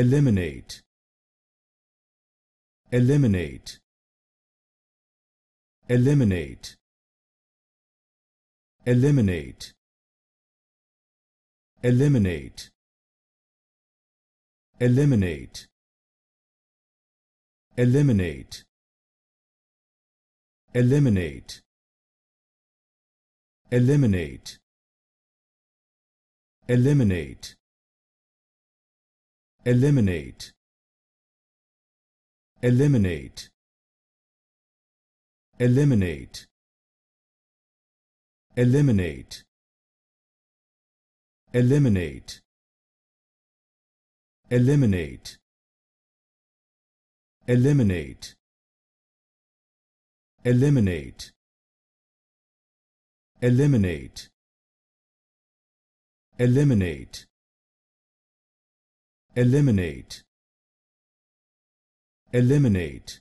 eliminate eliminate eliminate eliminate eliminate eliminate eliminate eliminate eliminate eliminate eliminate eliminate eliminate eliminate eliminate eliminate eliminate eliminate eliminate eliminate eliminate eliminate